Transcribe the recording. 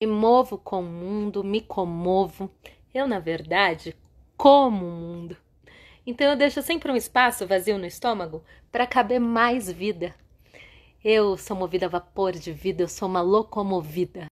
Me movo com o mundo, me comovo. Eu, na verdade, como o mundo. Então eu deixo sempre um espaço vazio no estômago para caber mais vida. Eu sou movida a vapor de vida, eu sou uma locomovida.